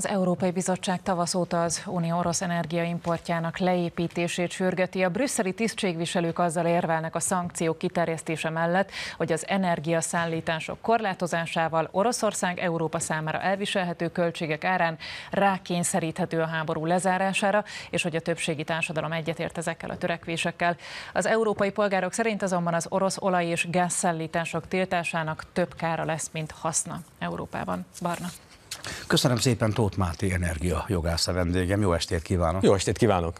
Az Európai Bizottság tavasz óta az Unió orosz energiaimportjának leépítését sürgeti. A brüsszeli tisztségviselők azzal érvelnek a szankciók kiterjesztése mellett, hogy az energiaszállítások korlátozásával Oroszország Európa számára elviselhető költségek árán rákényszeríthető a háború lezárására, és hogy a többségi társadalom egyetért ezekkel a törekvésekkel. Az európai polgárok szerint azonban az orosz olaj- és gázszállítások tiltásának több kára lesz, mint haszna Európában. Barna. Köszönöm szépen Tóth Máté Energia jogász a vendégem. Jó estét kívánok! Jó estét kívánok!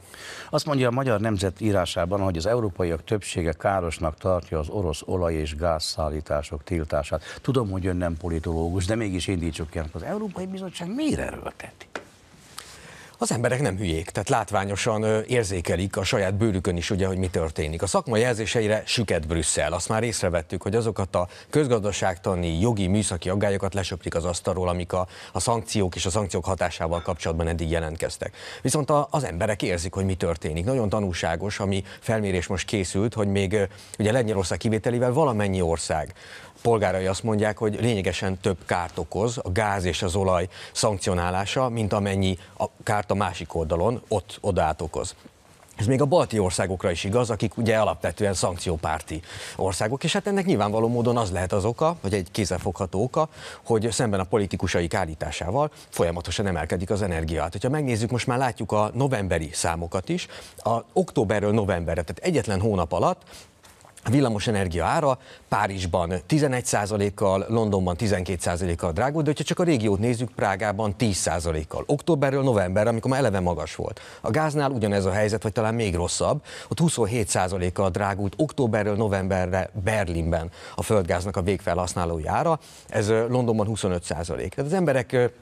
Azt mondja a Magyar Nemzet írásában, hogy az európaiak többsége károsnak tartja az orosz olaj- és gázszállítások tiltását. Tudom, hogy ön nem politológus, de mégis indítsuk ki, az Európai Bizottság miért erőlteti? az emberek nem hülyék, tehát látványosan érzékelik a saját bőrükön is, ugye, hogy mi történik. A szakma jelzéseire süket Brüsszel. Azt már észrevettük, hogy azokat a közgazdaságtani, jogi, műszaki aggályokat lesöprik az asztalról, amik a, a szankciók és a szankciók hatásával kapcsolatban eddig jelentkeztek. Viszont a, az emberek érzik, hogy mi történik. Nagyon tanulságos, ami felmérés most készült, hogy még ugye Lengyelország kivételével valamennyi ország polgárai azt mondják, hogy lényegesen több kárt okoz a gáz és az olaj szankcionálása, mint amennyi a kárt a másik oldalon ott odát okoz. Ez még a balti országokra is igaz, akik ugye alapvetően szankciópárti országok, és hát ennek nyilvánvaló módon az lehet az oka, vagy egy kézzelfogható oka, hogy szemben a politikusai állításával folyamatosan emelkedik az energiát. Ha megnézzük, most már látjuk a novemberi számokat is, a októberről novemberre, tehát egyetlen hónap alatt a villamos energia ára Párizsban 11%-kal, Londonban 12%-kal drágult, de hogyha csak a régiót nézzük, Prágában 10%-kal. Októberről november, amikor már eleve magas volt. A gáznál ugyanez a helyzet, vagy talán még rosszabb. Ott 27%-kal drágult októberről novemberre Berlinben a földgáznak a végfelhasználói ára. Ez Londonban 25%. Tehát az emberek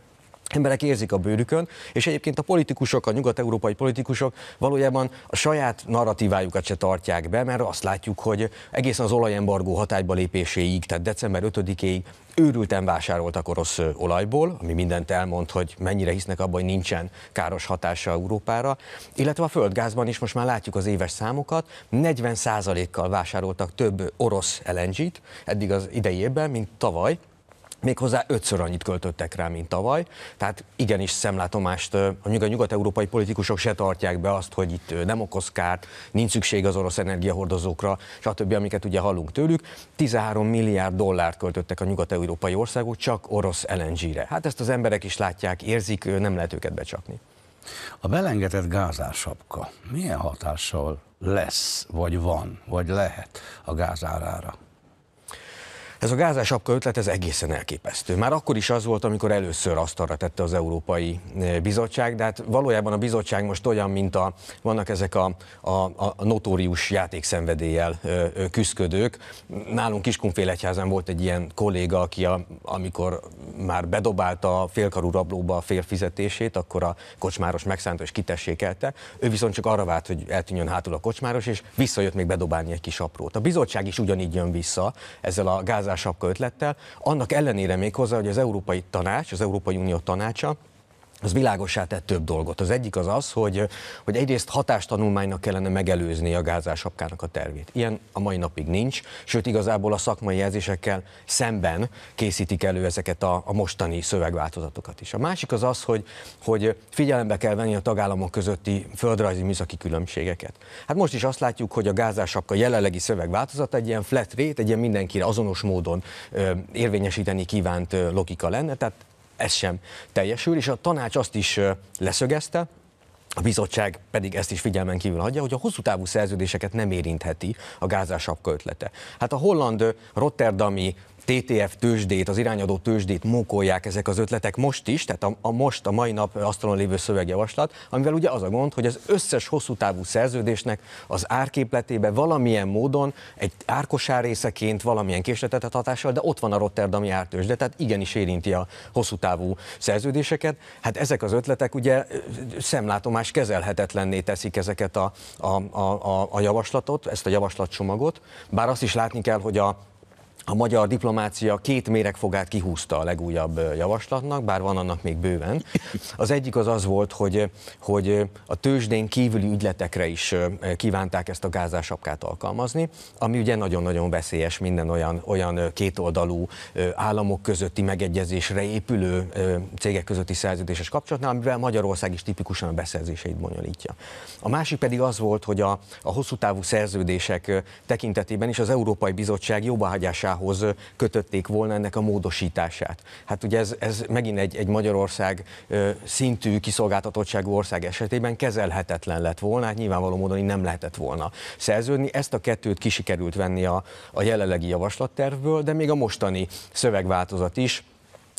emberek érzik a bőrükön, és egyébként a politikusok, a nyugat-európai politikusok valójában a saját narratívájukat se tartják be, mert azt látjuk, hogy egészen az olajembargó hatályba lépéséig, tehát december 5-éig őrülten vásároltak orosz olajból, ami mindent elmond, hogy mennyire hisznek abban, hogy nincsen káros hatása Európára, illetve a földgázban is most már látjuk az éves számokat, 40%-kal vásároltak több orosz LNG-t eddig az idejében, mint tavaly, méghozzá ötször annyit költöttek rá, mint tavaly. Tehát igenis szemlátomást, a nyugat-európai politikusok se tartják be azt, hogy itt nem okoz kárt, nincs szükség az orosz energiahordozókra, stb., amiket ugye hallunk tőlük. 13 milliárd dollárt költöttek a nyugat-európai országok csak orosz LNG-re. Hát ezt az emberek is látják, érzik, nem lehet őket becsapni. A belengetett gázásapka milyen hatással lesz, vagy van, vagy lehet a gázárára? Ez a gázásapka ötlet, ez egészen elképesztő. Már akkor is az volt, amikor először asztalra tette az Európai eh, Bizottság, de hát valójában a bizottság most olyan, mint a, vannak ezek a, a, a notórius játékszenvedéllyel eh, küzdködők. Nálunk Egyházán volt egy ilyen kolléga, aki a, amikor már bedobálta a félkarú rablóba a fél fizetését, akkor a kocsmáros megszánta és kitessékelte. Ő viszont csak arra várt, hogy eltűnjön hátul a kocsmáros, és visszajött még bedobálni egy kis aprót. A bizottság is ugyanígy jön vissza ezzel a gáz perverzásabb ötlettel, annak ellenére még hozzá, hogy az Európai Tanács, az Európai Unió tanácsa az világosá tett több dolgot. Az egyik az az, hogy, hogy egyrészt hatástanulmánynak kellene megelőzni a gázásapkának a tervét. Ilyen a mai napig nincs, sőt igazából a szakmai jelzésekkel szemben készítik elő ezeket a, a mostani szövegváltozatokat is. A másik az az, hogy, hogy figyelembe kell venni a tagállamok közötti földrajzi műszaki különbségeket. Hát most is azt látjuk, hogy a gázásapka jelenlegi szövegváltozat egy ilyen flat rate, egy ilyen mindenkire azonos módon ö, érvényesíteni kívánt logika lenne, tehát ez sem teljesül, és a tanács azt is leszögezte, a bizottság pedig ezt is figyelmen kívül hagyja, hogy a hosszú távú szerződéseket nem érintheti a gázásapka ötlete. Hát a holland rotterdami TTF tőzsdét, az irányadó tőzsdét mókolják ezek az ötletek most is, tehát a, a most, a mai nap asztalon lévő szövegjavaslat, amivel ugye az a gond, hogy az összes hosszú távú szerződésnek az árképletébe valamilyen módon egy árkosár részeként valamilyen késletetet hatással, de ott van a Rotterdami ártőzsde, tehát igenis érinti a hosszú távú szerződéseket. Hát ezek az ötletek ugye szemlátomás kezelhetetlenné teszik ezeket a, a, a, a javaslatot, ezt a javaslatcsomagot, bár azt is látni kell, hogy a a magyar diplomácia két méregfogát kihúzta a legújabb javaslatnak, bár van annak még bőven. Az egyik az az volt, hogy, hogy a tőzsdén kívüli ügyletekre is kívánták ezt a gázásapkát alkalmazni, ami ugye nagyon-nagyon veszélyes minden olyan, olyan kétoldalú államok közötti megegyezésre épülő cégek közötti szerződéses kapcsolatnál, amivel Magyarország is tipikusan a beszerzéseit bonyolítja. A másik pedig az volt, hogy a, a hosszú távú szerződések tekintetében is az Európai Bizottság jobbahagyásához alapszabályhoz kötötték volna ennek a módosítását. Hát ugye ez, ez megint egy, egy Magyarország szintű kiszolgáltatottságú ország esetében kezelhetetlen lett volna, hát nyilvánvaló módon így nem lehetett volna szerződni. Ezt a kettőt kisikerült venni a, a jelenlegi javaslattervből, de még a mostani szövegváltozat is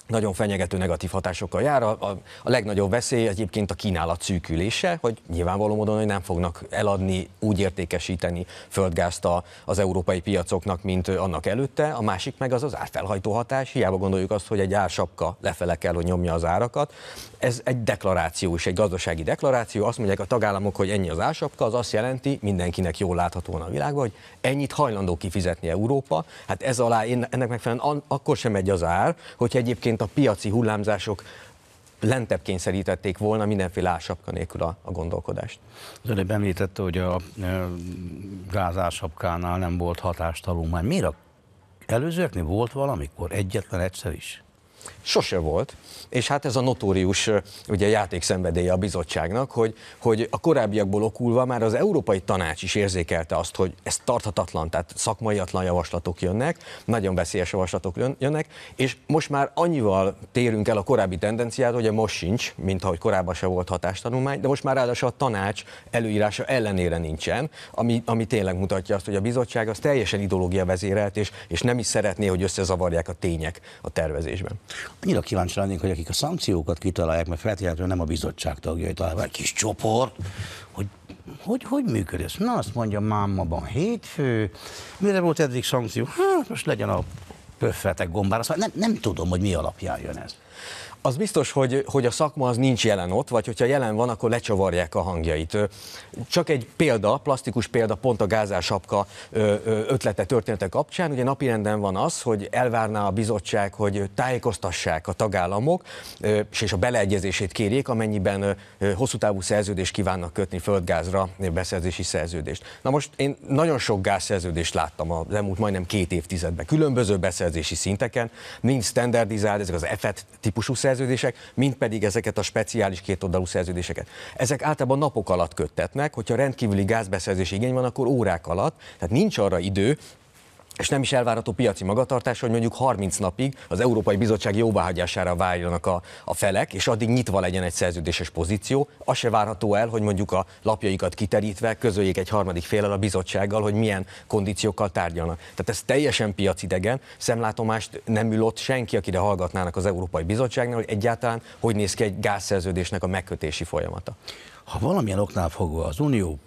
nagyon fenyegető negatív hatásokkal jár. A, a, a legnagyobb veszély egyébként a kínálat szűkülése, hogy nyilvánvaló módon hogy nem fognak eladni, úgy értékesíteni földgázt a, az európai piacoknak, mint annak előtte. A másik meg az az árfelhajtó hatás. Hiába gondoljuk azt, hogy egy ársapka lefele kell, hogy nyomja az árakat. Ez egy deklaráció is, egy gazdasági deklaráció. Azt mondják a tagállamok, hogy ennyi az ársapka, az azt jelenti, mindenkinek jól láthatóan a világban, hogy ennyit hajlandó kifizetni Európa. Hát ez alá ennek megfelelően akkor sem megy az ár, hogy egyébként egyébként a piaci hullámzások lentebb kényszerítették volna mindenféle ásapka nélkül a, a gondolkodást. Az előbb említette, hogy a gázásapkánál nem volt már. Miért a előzőeknél volt valamikor egyetlen egyszer is? Sose volt, és hát ez a notórius ugye, játékszenvedélye a bizottságnak, hogy, hogy a korábbiakból okulva már az Európai Tanács is érzékelte azt, hogy ez tarthatatlan, tehát szakmaiatlan javaslatok jönnek, nagyon veszélyes javaslatok jönnek, és most már annyival térünk el a korábbi tendenciát, hogy most sincs, mint ahogy korábban se volt hatástanulmány, de most már ráadásul a tanács előírása ellenére nincsen, ami, ami tényleg mutatja azt, hogy a bizottság az teljesen ideológia vezérelt, és, és nem is szeretné, hogy összezavarják a tények a tervezésben. Annyira kíváncsi lennék, hogy akik a szankciókat kitalálják, mert feltétlenül nem a bizottság tagjai találva egy kis csoport, hogy hogy, hogy működik Na, azt mondja, mámaban hétfő, mire volt eddig szankció? Hát, most legyen a pöffetek gombára, szóval nem, nem tudom, hogy mi alapján jön ez. Az biztos, hogy, hogy a szakma az nincs jelen ott, vagy hogyha jelen van, akkor lecsavarják a hangjait. Csak egy példa, plastikus példa, pont a gázásapka ötlete története kapcsán, ugye napirenden van az, hogy elvárná a bizottság, hogy tájékoztassák a tagállamok, és a beleegyezését kérjék, amennyiben hosszú távú szerződést kívánnak kötni földgázra, beszerzési szerződést. Na most én nagyon sok gázszerződést láttam az elmúlt majdnem két évtizedben, különböző beszerzési szinteken, mind standardizált, ezek az EFET típusú szerződések, szerződések, mint pedig ezeket a speciális kétoldalú szerződéseket. Ezek általában napok alatt köttetnek, hogyha rendkívüli gázbeszerzés igény van, akkor órák alatt, tehát nincs arra idő, és nem is elvárható piaci magatartás, hogy mondjuk 30 napig az Európai Bizottság jóváhagyására várjanak a, a felek, és addig nyitva legyen egy szerződéses pozíció. Az se várható el, hogy mondjuk a lapjaikat kiterítve közöljék egy harmadik félel a bizottsággal, hogy milyen kondíciókkal tárgyalnak. Tehát ez teljesen piacidegen, szemlátomást nem ül ott senki, akire hallgatnának az Európai Bizottságnál, hogy egyáltalán hogy néz ki egy gázszerződésnek a megkötési folyamata. Ha valamilyen oknál fogva az Unió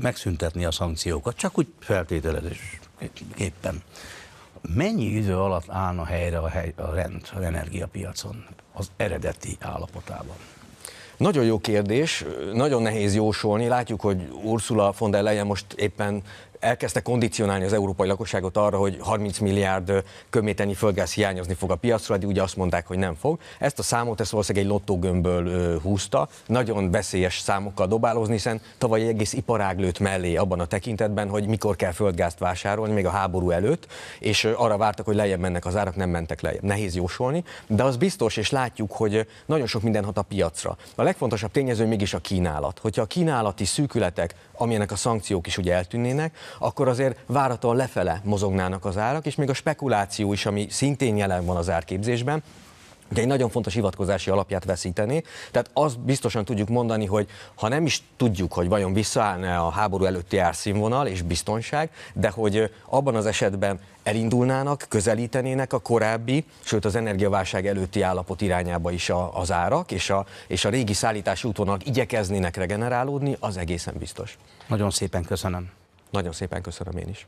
megszüntetni a szankciókat, csak úgy feltételezés Éppen. Mennyi idő alatt állna helyre a, hely, a rend az energiapiacon az eredeti állapotában? Nagyon jó kérdés, nagyon nehéz jósolni. Látjuk, hogy Ursula von der Leyen most éppen elkezdte kondicionálni az európai lakosságot arra, hogy 30 milliárd köméteni földgáz hiányozni fog a piacra, de ugye azt mondták, hogy nem fog. Ezt a számot ezt valószínűleg egy lottógömbből húzta, nagyon veszélyes számokkal dobálózni, hiszen tavaly egy egész iparág lőtt mellé abban a tekintetben, hogy mikor kell földgázt vásárolni, még a háború előtt, és arra vártak, hogy lejjebb mennek az árak, nem mentek lejjebb. Nehéz jósolni, de az biztos, és látjuk, hogy nagyon sok minden hat a piacra. A legfontosabb tényező mégis a kínálat. Hogyha a kínálati szűkületek, amilyenek a szankciók is ugye eltűnnének, akkor azért várhatóan lefele mozognának az árak, és még a spekuláció is, ami szintén jelen van az árképzésben, ugye egy nagyon fontos hivatkozási alapját veszíteni. Tehát azt biztosan tudjuk mondani, hogy ha nem is tudjuk, hogy vajon visszaállna a háború előtti árszínvonal és biztonság, de hogy abban az esetben elindulnának, közelítenének a korábbi, sőt az energiaválság előtti állapot irányába is a, az árak, és a, és a régi szállítási útvonalak igyekeznének regenerálódni, az egészen biztos. Nagyon szépen köszönöm. Nagyon szépen köszönöm én is.